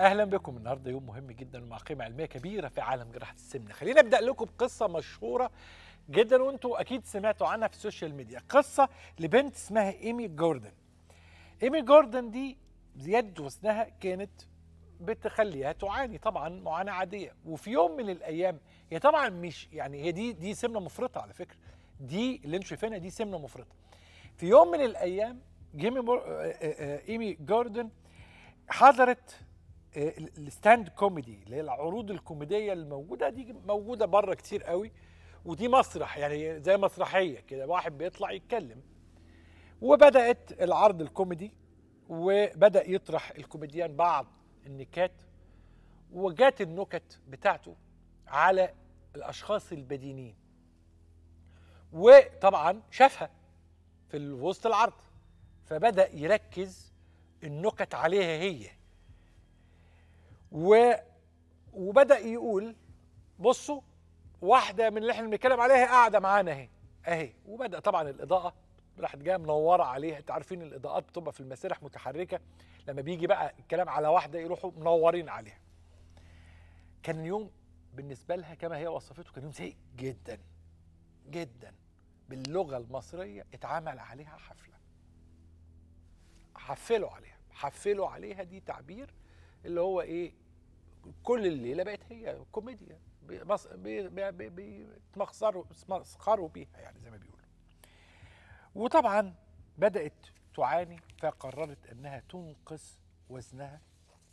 اهلا بكم النهارده يوم مهم جدا ومع قيمه علميه كبيره في عالم جراحه السمنه خلينا ابدا لكم بقصه مشهوره جدا وانتم اكيد سمعتوا عنها في السوشيال ميديا قصه لبنت اسمها ايمي جوردن ايمي جوردن دي يد وسنها كانت بتخليها تعاني طبعا معاناه عاديه وفي يوم من الايام هي طبعا مش يعني هي دي دي سمنه مفرطه على فكره دي اللي انتم شايفينها دي سمنه مفرطه في يوم من الايام جيمي آه، آه، آه، ايمي جوردن حضرت آه، الستاند كوميدي اللي هي العروض الكوميديه الموجوده دي موجوده بره كتير قوي ودي مسرح يعني زي مسرحيه كده واحد بيطلع يتكلم وبدات العرض الكوميدي وبدا يطرح الكوميديان بعض النكات وجات النكت بتاعته على الاشخاص البدينين وطبعا شافها في وسط العرض فبدا يركز النكت عليها هي و وبدا يقول بصوا واحده من اللي احنا بنتكلم عليها قاعده معانا اهي اهي وبدا طبعا الاضاءه راحت جايه منوره عليها انتوا عارفين الاضاءات بتبقى في المسارح متحركه لما بيجي بقى الكلام على واحده يروحوا منورين عليها كان يوم بالنسبه لها كما هي وصفته كان يوم سيء جدا جدا باللغه المصريه اتعمل عليها حفله حفلوا عليها حفلوا عليها دي تعبير اللي هو ايه كل الليله بقت هي كوميديا بيتمسخروا بي بيها يعني زي ما بيقولوا وطبعا بدات تعاني فقررت انها تنقص وزنها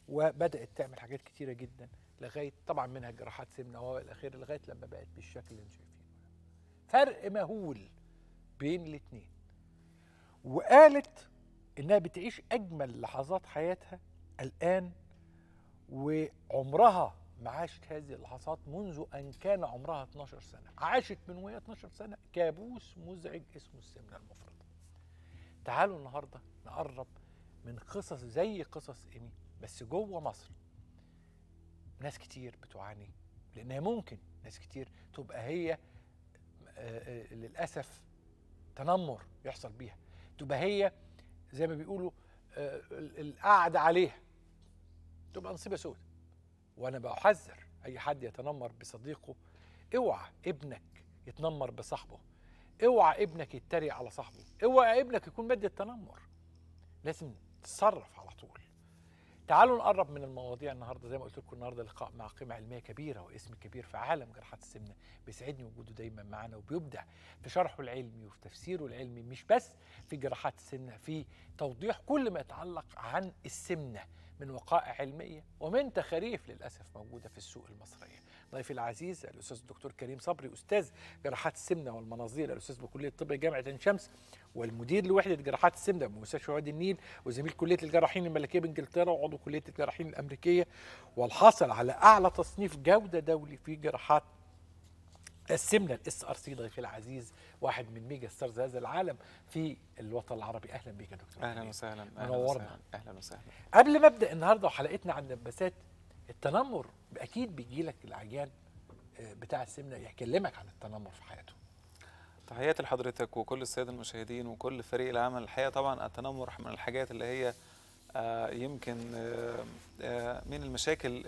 وبدات تعمل حاجات كتيره جدا لغايه طبعا منها جراحات سمنه والأخير اخره لغايه لما بقت بالشكل اللي انتم شايفينه فرق مهول بين الاثنين وقالت انها بتعيش اجمل لحظات حياتها الان وعمرها ما عاشت هذه اللحظات منذ أن كان عمرها 12 سنة عاشت من وهي 12 سنة كابوس مزعج اسمه السمنة المفرطة تعالوا النهاردة نقرب من قصص زي قصص إيمي بس جوه مصر ناس كتير بتعاني لأنها ممكن ناس كتير تبقى هي آه، آه، للأسف تنمر يحصل بيها تبقى هي زي ما بيقولوا آه، القعد عليها تبقى نصيبه سود وانا بحذر اي حد يتنمر بصديقه اوعى ابنك يتنمر بصاحبه اوعى ابنك يتريق على صاحبه اوعى ابنك يكون مادة تنمر لازم تتصرف على طول تعالوا نقرب من المواضيع النهارده زي ما قلت لكم النهارده لقاء مع قيمه علميه كبيره واسم كبير في عالم جراحات السمنه بيسعدني وجوده دايما معانا وبيبدع في شرحه العلمي وفي تفسيره العلمي مش بس في جراحات السمنه في توضيح كل ما يتعلق عن السمنه من وقائع علميه ومن تخاريف للاسف موجوده في السوق المصريه ضيفي العزيز الاستاذ الدكتور كريم صبري استاذ جراحات السمنه والمناظير الأستاذ بكلية الطب جامعة عين شمس والمدير لوحدة جراحات السمنة بمستشفى وادي النيل وزميل كلية الجراحين الملكية بإنجلترا وعضو كلية الجراحين الأمريكية والحاصل على أعلى تصنيف جودة دولي في جراحات السمنة الاس ار سي ضيفي العزيز واحد من ميجا ستارز هذا العالم في الوطن العربي اهلا بيك يا دكتور اهلا وسهلا اهلا وسهلا اهلا وسهلا قبل ما ابدا النهارده وحلقتنا عن دباسات التنمر اكيد بيجي لك العيان آه، بتاع السمنه يكلمك عن التنمر في حياته تحياتي لحضرتك وكل الساده المشاهدين وكل فريق العمل الحقيقه طبعا التنمر من الحاجات اللي هي آه، يمكن آه، من المشاكل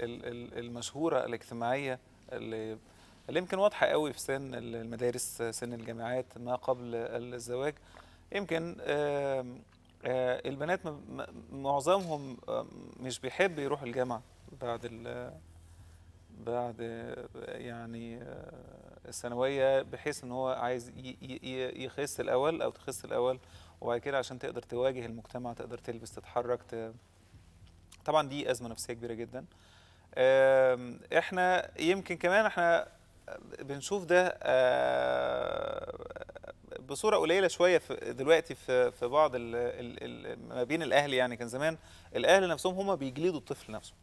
المشهوره الاجتماعيه اللي اللي يمكن واضحه قوي في سن المدارس سن الجامعات ما قبل الزواج يمكن البنات معظمهم مش بيحب يروح الجامعه بعد ال بعد يعني الثانويه بحيث ان هو عايز يخس الاول او تخس الاول وبعد كده عشان تقدر تواجه المجتمع تقدر تلبس تتحرك ت... طبعا دي ازمه نفسيه كبيره جدا آمم، احنا يمكن كمان احنا بنشوف ده آه، بصوره قليله شويه في دلوقتي في في بعض الـ الـ ما بين الاهل يعني كان زمان الاهل نفسهم هم بيجلدوا الطفل نفسه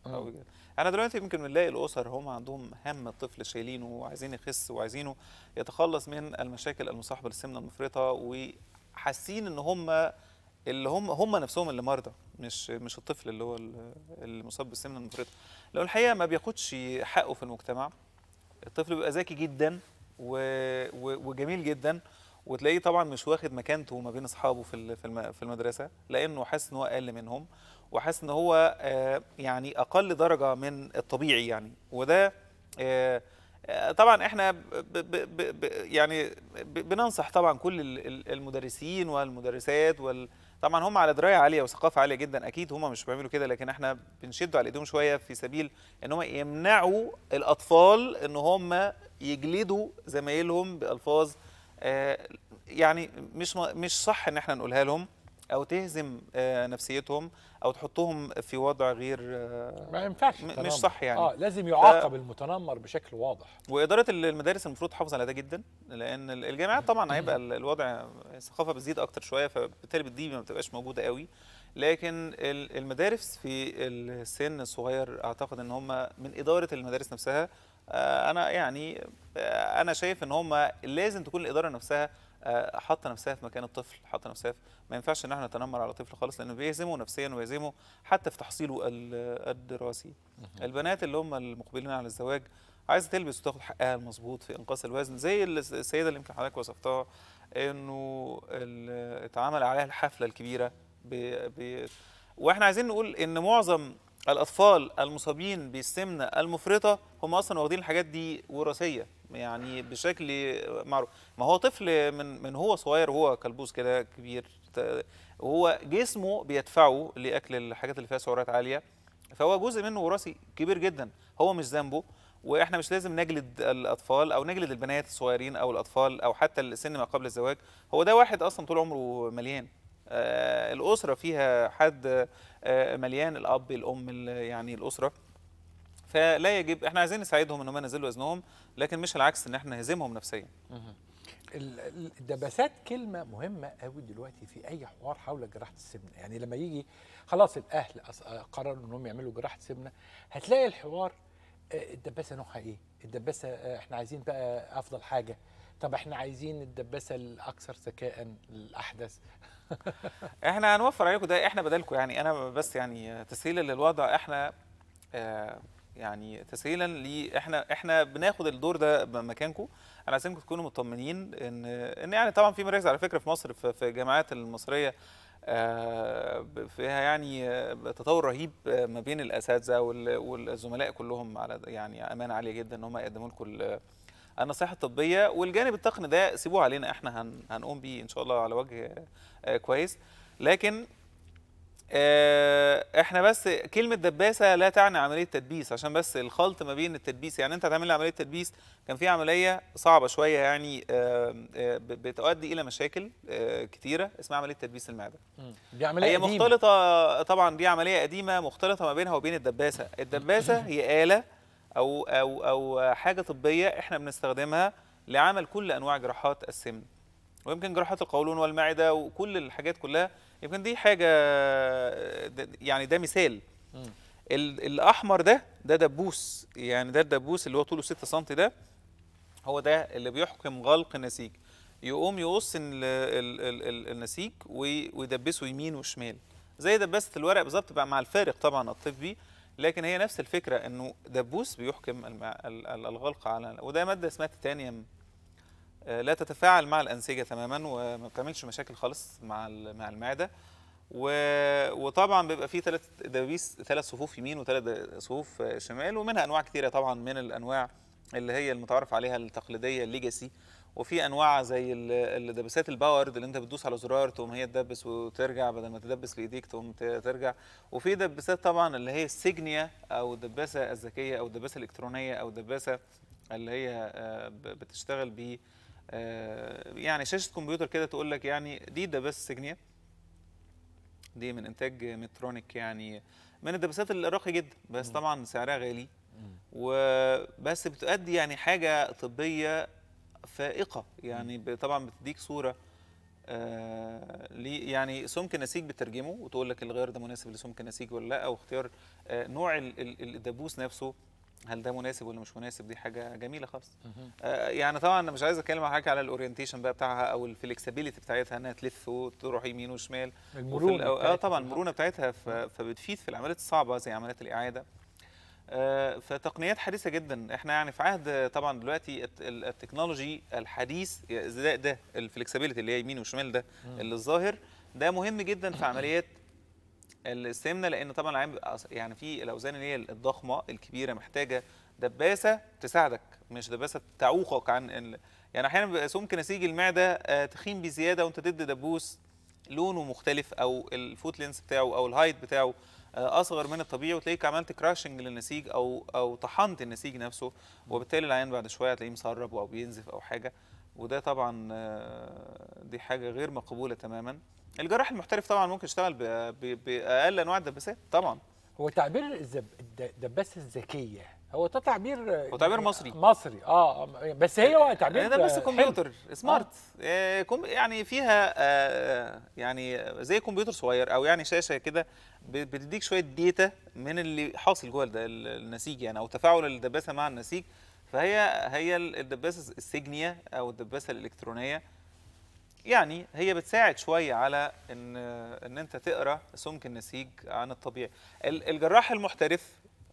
انا دلوقتي يمكن بنلاقي الاسر هم عندهم هم الطفل شايلينه وعايزين يخس وعايزينه يتخلص من المشاكل المصاحبه للسمنه المفرطه وحاسين ان هم اللي هم هم نفسهم اللي مرضى مش مش الطفل اللي هو المصاب بالسمنه المفرطه لو الحقيقه ما بياخدش حقه في المجتمع الطفل بيبقى ذكي جدا و... و... وجميل جدا وتلاقيه طبعا مش واخد مكانته ما بين اصحابه في في المدرسه لانه حاسس ان هو اقل منهم وحاسس ان هو آه، يعني اقل درجه من الطبيعي يعني وده آه، طبعا احنا ب ب ب يعني بننصح طبعا كل المدرسين والمدرسات وال طبعا هم على درايه عاليه وثقافه عاليه جدا اكيد هم مش بيعملوا كده لكن احنا بنشد على ايديهم شويه في سبيل ان هم يمنعوا الاطفال ان هم يجلدوا زمايلهم بالفاظ آه، يعني مش مش صح ان احنا نقولها لهم او تهزم آه، نفسيتهم او تحطهم في وضع غير آه، ما ينفعش مش صح يعني اه لازم يعاقب ف... المتنمر بشكل واضح واداره المدارس المفروض تحافظ على ده جدا لان الجامعات طبعا هيبقى الوضع الثقافه بتزيد اكتر شويه فبالتالي دي ما بتبقاش موجوده قوي لكن المدارس في السن الصغير اعتقد ان هم من اداره المدارس نفسها آه، انا يعني آه، انا شايف ان هم لازم تكون الاداره نفسها آه، حاطه نفسها في مكان الطفل حاطه نفسها في ما ينفعش ان احنا نتنمر على طفل خالص لانه بيهزمه نفسيا ويهزمه حتى في تحصيله الدراسي البنات اللي هم المقبلين على الزواج عايزه تلبس وتاخد حقها المظبوط في انقاص الوزن زي السيده اللي يمكن حضرتك وصفتها انه اتعمل عليها الحفله الكبيره ب... ب... واحنا عايزين نقول ان معظم الاطفال المصابين بالسمنه المفرطه هم اصلا واخدين الحاجات دي وراثيه يعني بشكل معروف ما هو طفل من من هو صغير وهو كلبوس كده كبير وهو جسمه بيدفعه لاكل الحاجات اللي فيها سعرات عاليه فهو جزء منه وراثي كبير جدا هو مش ذنبه واحنا مش لازم نجلد الاطفال او نجلد البنات الصغيرين او الاطفال او حتى السن ما قبل الزواج هو ده واحد اصلا طول عمره مليان آه، الاسره فيها حد آه، مليان الاب الام يعني الاسره فلا يجب احنا عايزين نساعدهم ان هم ينزلوا وزنهم لكن مش العكس ان احنا نهزمهم نفسيا الدباسات كلمه مهمه قوي دلوقتي في اي حوار حول جراحه السمنه يعني لما يجي خلاص الاهل قرروا انهم يعملوا جراحه سمنه هتلاقي الحوار آه، الدباسه نوعها ايه الدباسه احنا عايزين بقى افضل حاجه طب احنا عايزين الدباسه الاكثر ذكاء الاحدث احنا هنوفر عليكم ده احنا بدلكم يعني انا بس يعني تسهيلا للوضع احنا آه، يعني تسهيلا لي احنا احنا بناخد الدور ده مكانكم انا عايزينكم تكونوا مطمنين ان ان يعني طبعا في مراكز على فكره في مصر في الجامعات المصريه آه، فيها يعني آه، تطور رهيب ما بين الاساتذه والزملاء كلهم على يعني امانه عاليه جدا ان هم يقدموا لكم النصيحة الطبيه والجانب التقني ده سيبوه علينا احنا هن هنقوم بيه ان شاء الله على وجه آه، كويس لكن آه، احنا بس كلمه دباسه لا تعني عمليه تدبيس عشان بس الخلط ما بين التدبيس يعني انت هتعمل عمليه تدبيس كان في عمليه صعبه شويه يعني آه، بتؤدي الى مشاكل كتيره اسمها عمليه تدبيس المعده دي عمليه هي مختلطه قديمة. طبعا دي عمليه قديمه مختلطه ما بينها وبين الدباسه الدباسه هي اله او او او حاجه طبيه احنا بنستخدمها لعمل كل انواع جراحات السمن ويمكن جراحات القولون والمعده وكل الحاجات كلها يمكن دي حاجه يعني ده مثال الاحمر ده ده دبوس يعني ده الدبوس اللي هو طوله 6 سم ده هو ده اللي بيحكم غلق النسيج يقوم يقص النسيج ويدبسه يمين وشمال زي دباسه الورق بالظبط بقى مع الفارق طبعا الطبي لكن هي نفس الفكره انه دبوس بيحكم الغلق على وده ماده اسمها تيتانيوم آه، لا تتفاعل مع الانسجه تماما وما بتعملش مشاكل خالص مع مع المعده وطبعا بيبقى فيه ثلاث دبابيس ثلاث صفوف يمين وثلاث صفوف شمال ومنها انواع كثيره طبعا من الانواع اللي هي المتعارف عليها التقليديه الليجاسي وفي انواع زي الدبسات الباورد اللي انت بتدوس على زرار تقوم هي تدبس وترجع بدل ما تدبس بايديك تقوم ترجع وفي دبسات طبعا اللي هي السجنيا او الدباسه الذكيه او الدباسه الالكترونيه او الدباسه اللي هي آه، بتشتغل ب آه، يعني شاشه كمبيوتر كده تقول لك يعني دي دباسه سجنيا دي من انتاج ميترونيك يعني من الدباسات الراقي جدا بس طبعا سعرها غالي وبس بتؤدي يعني حاجه طبيه فائقه يعني طبعا بتديك صوره آه يعني سمك النسيج بترجمه وتقول لك الغيار ده مناسب لسمك النسيج ولا لا او اختيار آه نوع الدبوس نفسه هل ده مناسب ولا مش مناسب دي حاجه جميله خالص آه يعني طبعا انا مش عايز اتكلم مع حضرتك على الاورينتيشن بقى بتاعها او الفلكسبيليتي بتاعتها انها تلف وتروح يمين وشمال المرونه اه طبعا المرونه بتاعتها فبتفيد في العمليات الصعبه زي عمليات الاعاده آه، فتقنيات حديثه جدا احنا يعني في عهد طبعا دلوقتي التكنولوجي الحديث زي ده الفلكسبيليتي اللي هي يمين وشمال ده اللي الظاهر ده مهم جدا في عمليات السمنه لان طبعا يعني في الاوزان اللي هي الضخمه الكبيره محتاجه دباسه تساعدك مش دباسه تعوقك عن ال... يعني احيانا ممكن نسيج المعده آه، تخين بزياده وانت تدي دبوس لونه مختلف او الفوت لينس بتاعه او الهايت بتاعه آه، اصغر من الطبيعي وتلاقيك عملت كراشنج للنسيج او او طحنت النسيج نفسه وبالتالي العيان بعد شويه هتلاقيه مسرب او بينزف او حاجه وده طبعا آه، دي حاجه غير مقبوله تماما الجراح المحترف طبعا ممكن يشتغل باقل انواع الدباسات طبعا هو تعبير الدباسه الذكيه هو ده تعبير هو تعبير مصري مصري اه, آه، بس هي هو تعبير آه، ده بس كمبيوتر سمارت آه. آه، يعني فيها آه يعني زي كمبيوتر صغير او يعني شاشه كده بتديك شويه ديتا من اللي حاصل جوه النسيج يعني او تفاعل الدباسه مع النسيج فهي هي الدباسه السجنيه او الدباسه الالكترونيه يعني هي بتساعد شويه على ان ان انت تقرا سمك النسيج عن الطبيعي الجراح المحترف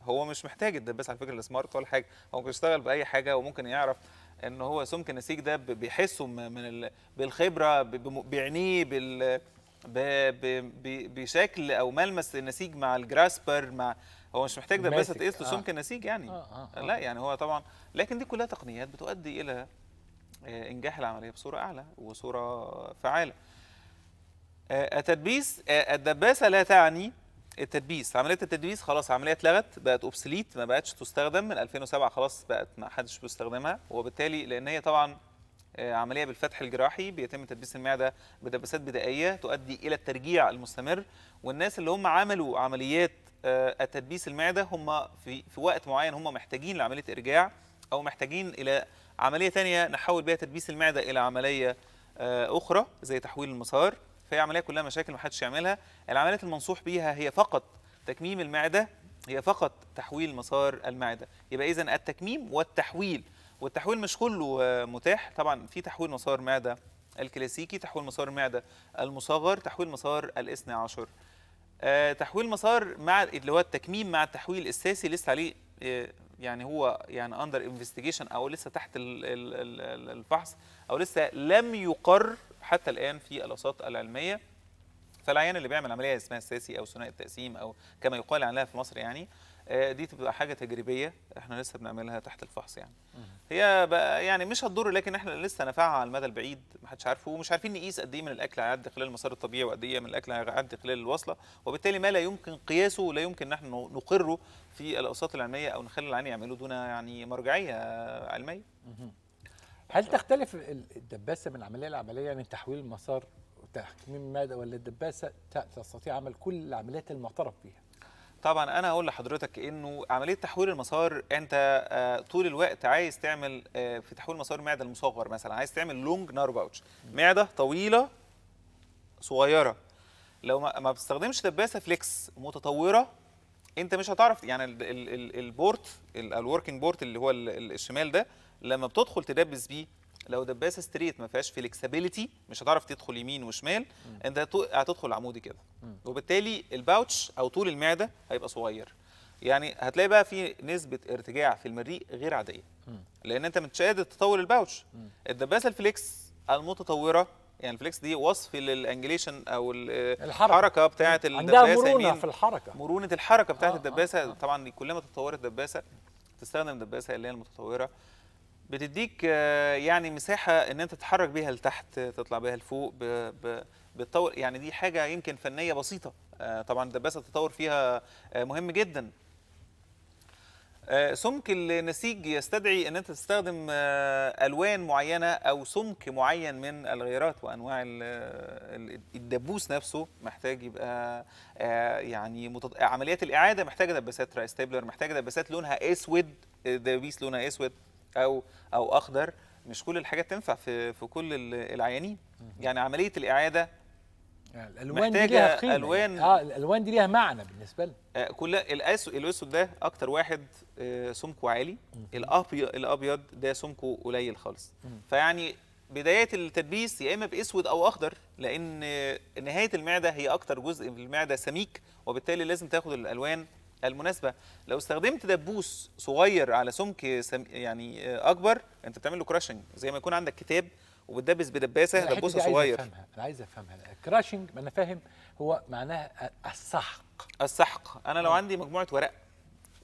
هو مش محتاج الدباسه على فكره السمارت ولا حاجه هو ممكن يشتغل باي حاجه وممكن يعرف ان هو سمك النسيج ده بيحسه من ال... بالخبره بعينيه بال ب... ب... بشكل او ملمس النسيج مع الجراسبر مع هو مش محتاج دباسه تقيس له آه. سمك النسيج يعني آه آه آه. لا يعني هو طبعا لكن دي كلها تقنيات بتؤدي الى آه، انجاح العمليه بصوره اعلى وصوره فعاله آه، التدبيس الدباسه لا تعني التدبيس عمليه التدبيس خلاص عمليه اتلغت بقت اوبسليت ما بقتش تستخدم من 2007 خلاص بقت ما حدش بيستخدمها وبالتالي لان هي طبعا آه، عمليه بالفتح الجراحي بيتم تدبيس المعده بدبسات بدائيه تؤدي الى الترجيع المستمر والناس اللي هم عملوا عمليات آه، التدبيس المعده هم في في وقت معين هم محتاجين لعمليه ارجاع او محتاجين الى عمليه ثانيه نحول بها تدبيس المعده الى عمليه آه، اخرى زي تحويل المسار فهي عمليه كلها مشاكل ما حدش يعملها العمليات المنصوح بيها هي فقط تكميم المعده هي فقط تحويل مسار المعده يبقى اذا التكميم والتحويل والتحويل مش كله متاح طبعا في تحويل مسار معده الكلاسيكي تحويل مسار المعده المصغر تحويل مسار الاثني عشر آه، تحويل مسار مع اللي هو التكميم مع التحويل الساسي لسه عليه آه، يعني هو يعني اندر انفستيجيشن او لسه تحت الفحص او لسه لم يقر حتى الان في الاوساط العلميه فالعيان اللي بيعمل عمليه اسمها الساسي او ثنائي التقسيم او كما يقال عنها في مصر يعني آه، دي تبقى حاجه تجريبيه احنا لسه بنعملها تحت الفحص يعني هي بقى يعني مش هتضر لكن احنا لسه نفعها على المدى البعيد ما حدش عارفه ومش عارفين نقيس قد ايه من الاكل هيعدي خلال المسار الطبيعي وقد ايه من الاكل هيعدي خلال الوصله وبالتالي ما لا يمكن قياسه لا يمكن نحن نقره في الاوساط العلميه او نخلي العيان يعمله دون يعني مرجعيه علميه هل تختلف الدباسه من عمليه لعمليه يعني تحويل المسار وتحميم مادة ولا الدباسه تستطيع عمل كل العمليات المعترف بها؟ طبعا انا هقول لحضرتك انه عمليه تحويل المسار انت آه، طول الوقت عايز تعمل آه، في تحويل مسار المعده المصغر مثلا عايز تعمل لونج نار باوتش معده طويله صغيره لو ما بتستخدمش دباسه فليكس متطوره انت مش هتعرف يعني البورت الوركينج بورت اللي هو الشمال ده لما بتدخل تدبس بيه لو دباسه ستريت ما فيهاش فليكسبيليتي مش هتعرف تدخل يمين وشمال انت هتدخل عمودي كده وبالتالي الباوتش او طول المعده هيبقى صغير يعني هتلاقي بقى في نسبه ارتجاع في المريء غير عاديه لان انت مش قادر تطور الباوتش الدباسه الفليكس المتطوره يعني الفليكس دي وصف للانجليشن او الحركه, الحركة بتاعه الدباسه عندها مرونه في الحركه مرونه الحركه بتاعه آه،, آه الدباسه آه آه. طبعا كلما تطورت الدباسه تستخدم الدباسه اللي هي المتطوره بتديك آه، يعني مساحه ان انت تتحرك بيها لتحت تطلع بيها لفوق بتطور يعني دي حاجه يمكن فنيه بسيطه آه، طبعا الدباسه التطور فيها آه، مهم جدا سمك النسيج يستدعي ان انت تستخدم الوان معينه او سمك معين من الغيارات وانواع الدبوس نفسه محتاج يبقى يعني عمليات الاعاده محتاجه دباسات رايستابلر محتاجه دباسات لونها اسود دبيس لونها اسود او او اخضر مش كل الحاجات تنفع في في كل العيانين يعني عمليه الاعاده يعني الالوان دي ليها قيمه يعني. الوان اه الالوان دي ليها معنى بالنسبه لنا آه كل الاسود ده اكتر واحد آه سمكه عالي الابيض الابيض ده سمكه قليل خالص فيعني بدايه التدبيس يا اما باسود او اخضر لان آه، نهايه المعده هي اكتر جزء في المعده سميك وبالتالي لازم تاخد الالوان المناسبه لو استخدمت دبوس صغير على سمك يعني آه، اكبر انت بتعمل له كراشنج زي ما يكون عندك كتاب وبتدبس بدباسه دبوسه صغير عايز افهمها انا عايز افهمها الكراشنج ما انا فاهم هو معناها السحق السحق انا لو آه. عندي مجموعه ورق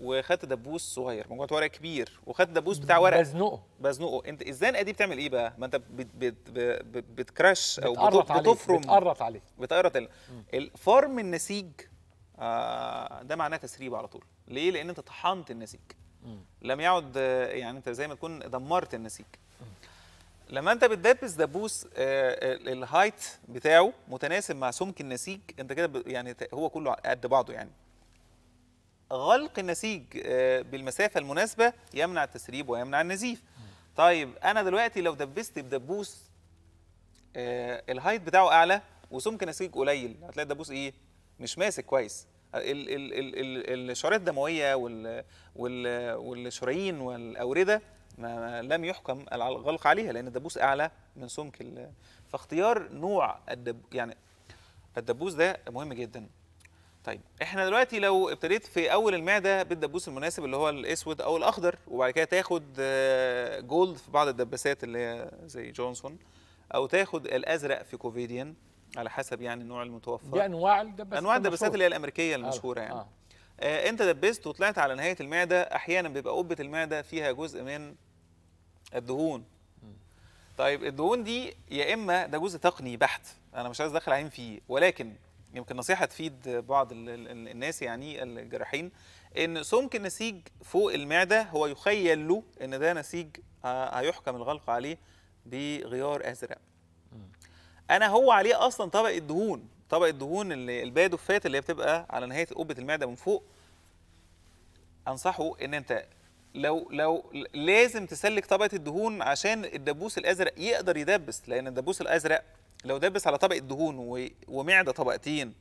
وخدت دبوس صغير مجموعه ورق كبير وخدت دبوس بتاع ورق بزنقه بزنقه انت الزنقه دي بتعمل ايه بقى ما انت بت بت بت بتكراش او بتقرط بتفرم بتقرط عليه بتقرط الفرم النسيج آه، ده معناه تسريب على طول ليه لان انت طحنت النسيج لم يعد يعني انت زي ما تكون دمرت النسيج لما انت بتدبس دبوس آه، آه، الهايت بتاعه متناسب مع سمك النسيج انت كده يعني هو كله قد بعضه يعني غلق النسيج بالمسافه المناسبه يمنع التسريب ويمنع النزيف طيب انا دلوقتي لو دبست بدبوس الهايت بتاعه اعلى وسمك نسيج قليل هتلاقي الدبوس ايه مش ماسك كويس الشعيرات الدمويه والشرايين والاورده ما لم يحكم الغلق عليها لان الدبوس اعلى من سمك فاختيار نوع الدب يعني الدبوس ده مهم جدا طيب احنا دلوقتي لو ابتديت في اول المعده بالدبوس المناسب اللي هو الاسود او الاخضر وبعد كده تاخد جولد آه، في بعض الدباسات اللي هي زي جونسون او تاخد الازرق في كوفيديان على حسب يعني النوع المتوفر دي انواع الدباسات انواع الدباسات اللي هي الامريكيه آه، المشهوره آه. يعني آه. آه انت دبست وطلعت على نهايه المعده احيانا بيبقى قبه المعده فيها جزء من الدهون م. طيب الدهون دي يا اما ده جزء تقني بحت انا مش عايز ادخل عين فيه ولكن يمكن نصيحه تفيد بعض الـ الـ الناس يعني الجراحين ان سمك النسيج فوق المعده هو يخيل له ان ده نسيج آه، هيحكم الغلق عليه بغيار ازرق انا هو عليه اصلا طبقه دهون طبقه دهون اللي الباقي اللي هي بتبقى على نهايه قبه المعده من فوق انصحه ان انت لو لو لازم تسلك طبقه الدهون عشان الدبوس الازرق يقدر يدبس لان الدبوس الازرق لو دبس على طبقه دهون ومعده طبقتين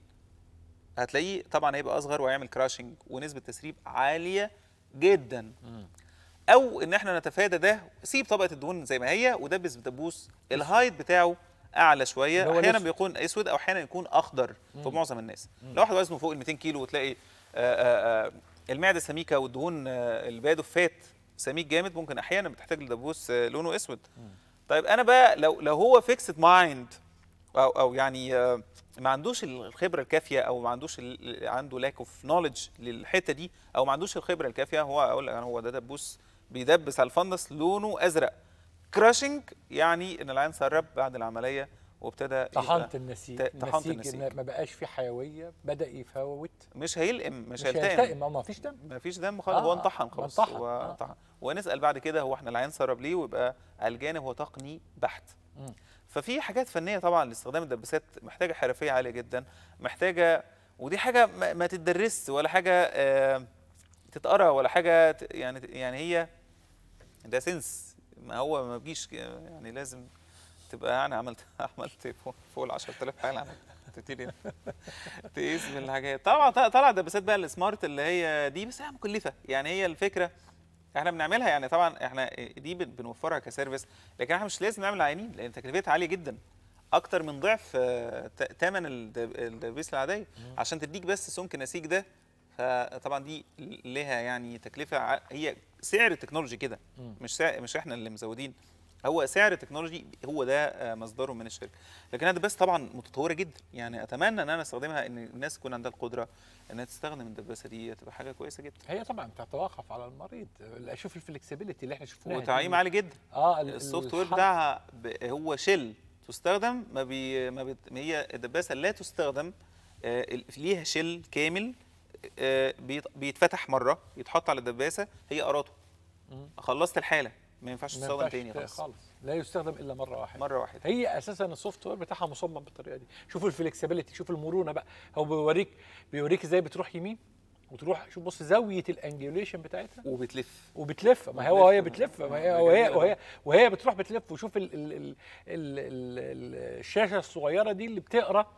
هتلاقيه طبعا هيبقى اصغر وهيعمل كراشنج ونسبه تسريب عاليه جدا او ان احنا نتفادى ده سيب طبقه الدهون زي ما هي ودبس بدبوس الهايت بتاعه اعلى شويه احيانا بيكون اسود او احيانا يكون اخضر مم. في معظم الناس لو واحد وزنه فوق ال 200 كيلو وتلاقي آآ آه، آآ آه، آه، المعده سميكه والدهون فات سميك جامد ممكن احيانا بتحتاج لدبوس لونه اسود مم. طيب انا بقى لو لو هو فيكسد مايند او او يعني ما عندوش الخبره الكافيه او ما عندوش عنده لاك اوف نوليدج للحته دي او ما عندوش الخبره الكافيه هو اقول لك هو ده دبوس بيدبس على الفندس لونه ازرق كراشنج يعني ان العيان سرب بعد العمليه وابتدى طحنت النسيج طحنت النسيج ما بقاش في حيويه بدا يفوت مش هيلقم مش, مش هيلتئم هيلتئم أه، ما فيش دم ما فيش دم خالص آه هو انطحن خلاص هو آه. ونسال بعد كده هو احنا العيان سرب ليه ويبقى الجانب هو تقني بحت ففي حاجات فنيه طبعا لاستخدام الدباسات محتاجه حرفيه عاليه جدا محتاجه ودي حاجه ما, تدرس ولا حاجه آه تتقرا ولا حاجه يعني يعني هي ده سنس ما هو ما بيجيش يعني لازم تبقى يعني عملت عملت فوق ال 10000 حاله تبتدي تقيس من الحاجات طبعا طلع دباسات بقى السمارت اللي هي دي بس هي مكلفه يعني هي الفكره احنا بنعملها يعني طبعا احنا دي بنوفرها كسيرفيس لكن احنا مش لازم نعمل عينين لان تكلفتها عاليه جدا اكتر من ضعف ثمن آه، الدبيس العاديه عشان تديك بس سمك نسيج ده فطبعا دي لها يعني تكلفه هي سعر التكنولوجي كده مش سع... مش احنا اللي مزودين هو سعر التكنولوجي هو ده آه، مصدره من الشركه لكن هذا طبعا متطوره جدا يعني اتمنى ان انا استخدمها ان الناس تكون عندها القدره انها تستخدم الدباسه دي تبقى حاجه كويسه جدا هي طبعا تتوقف على المريض اشوف الفلكسبيليتي اللي احنا شفناها وتعييم عالي جدا اه السوفت وير بتاعها هو شل تستخدم ما بي ما, بي هي الدباسه لا تستخدم آه، ليها شل كامل آه، بيتفتح مره يتحط على الدباسه هي قراته خلصت الحاله ما ينفعش تستخدم تاني خالص. خالص لا يستخدم الا مره واحده مره واحده هي اساسا السوفت وير بتاعها مصمم بالطريقه دي شوف الفلكسبيليتي شوف المرونه بقى هو بيوريك بيوريك ازاي بتروح يمين وتروح شوف بص زاويه الانجيوليشن بتاعتها وبتلف وبتلف ما هو هي بتلف ما هي وهي وهي وهي بتروح بتلف وشوف الـ الـ الـ الـ الـ الشاشه الصغيره دي اللي بتقرا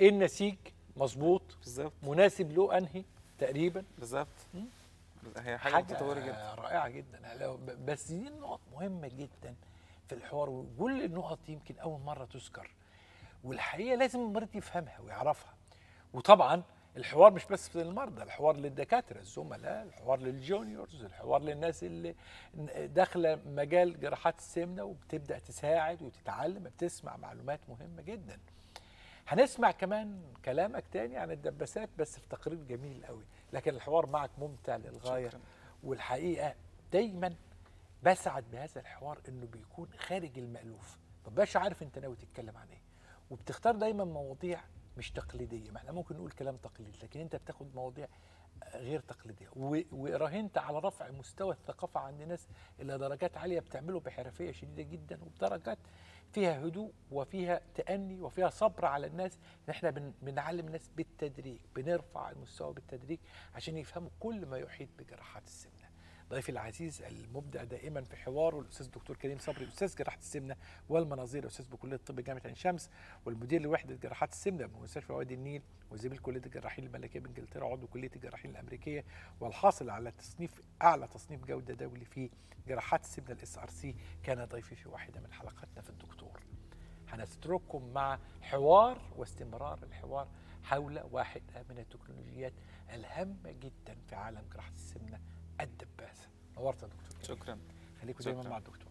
ايه النسيج مظبوط بالظبط مناسب له انهي تقريبا بالظبط هي حاجه, حاجة متطوره جدا رائعه جدا بس دي نقط مهمه جدا في الحوار وكل النقط يمكن اول مره تذكر والحقيقه لازم المريض يفهمها ويعرفها وطبعا الحوار مش بس للمرضى الحوار للدكاتره الزملاء الحوار للجونيورز الحوار للناس اللي داخله مجال جراحات السمنه وبتبدا تساعد وتتعلم بتسمع معلومات مهمه جدا هنسمع كمان كلامك تاني عن الدباسات بس في تقرير جميل قوي لكن الحوار معك ممتع للغاية شكرا. والحقيقة دايما بسعد بهذا الحوار انه بيكون خارج المألوف مبقاش عارف انت ناوي تتكلم عن ايه وبتختار دايما مواضيع مش تقليدية ما احنا ممكن نقول كلام تقليد لكن انت بتاخد مواضيع غير تقليدية وراهنت على رفع مستوى الثقافة عند ناس إلى درجات عالية بتعمله بحرفية شديدة جدا وبدرجات فيها هدوء وفيها تأني وفيها صبر على الناس ان احنا بنعلم الناس بالتدريج بنرفع المستوى بالتدريج عشان يفهموا كل ما يحيط بجراحات السمنه ضيفي العزيز المبدع دائما في حواره الاستاذ الدكتور كريم صبري استاذ جراحه السمنه والمناظير استاذ بكليه الطب جامعه عين شمس والمدير لوحده جراحات السمنه بمستشفى وادي النيل وزميل كليه الجراحين الملكيه بانجلترا عضو كليه الجراحين الامريكيه والحاصل على تصنيف اعلى تصنيف جوده دولي في جراحات السمنه الاس ار سي كان ضيفي في واحده من حلقاتنا في الدكتور هنترككم مع حوار واستمرار الحوار حول واحدة من التكنولوجيات الهامة جدا في عالم جراحة السمنة الدباسه نورت يا دكتور شكرا خليكم دايما مع الدكتور